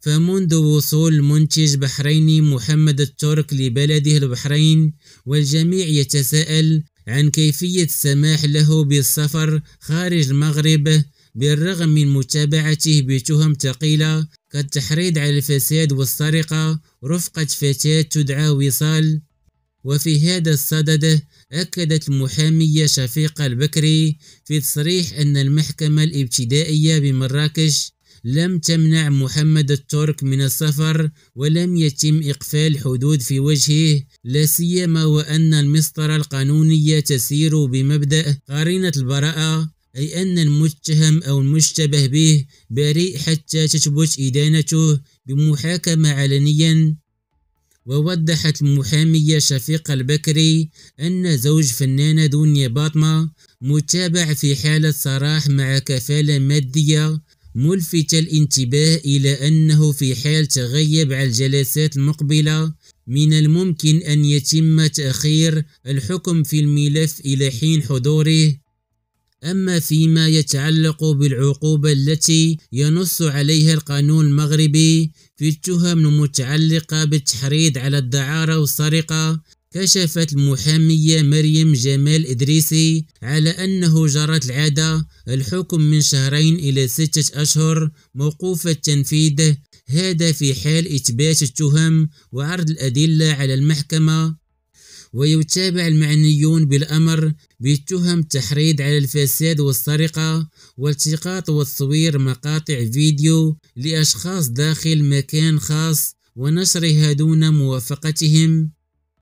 فمنذ وصول منتج بحريني محمد الترك لبلده البحرين والجميع يتساءل عن كيفية السماح له بالسفر خارج المغرب بالرغم من متابعته بتهم ثقيلة كالتحريض على الفساد والسرقة رفقة فتاة تدعى وصال وفي هذا الصدد أكدت المحامية شفيقة البكري في تصريح أن المحكمة الابتدائية بمراكش لم تمنع محمد الترك من السفر ولم يتم إقفال حدود في وجهه لا سيما وأن المسطرة القانونية تسير بمبدأ قرينة البراءة أي أن المتهم أو المشتبه به بريء حتى تثبت إدانته بمحاكمة علنيا ووضحت المحامية شفيقة البكري أن زوج فنانة دنيا باطمة متابع في حالة سراح مع كفالة مادية ملفت الانتباه إلى أنه في حال تغيب عن الجلسات المقبلة من الممكن أن يتم تأخير الحكم في الملف إلى حين حضوره أما فيما يتعلق بالعقوبة التي ينص عليها القانون المغربي في التهم المتعلقة بالتحريض على الدعارة والسرقة كشفت المحامية مريم جمال إدريسي على أنه جرت العادة الحكم من شهرين إلى ستة أشهر موقوف التنفيذ هذا في حال إثبات التهم وعرض الأدلة على المحكمة ويتابع المعنيون بالأمر بتهم التحريض على الفساد والسرقة والتقاط والتصوير مقاطع فيديو لأشخاص داخل مكان خاص ونشرها دون موافقتهم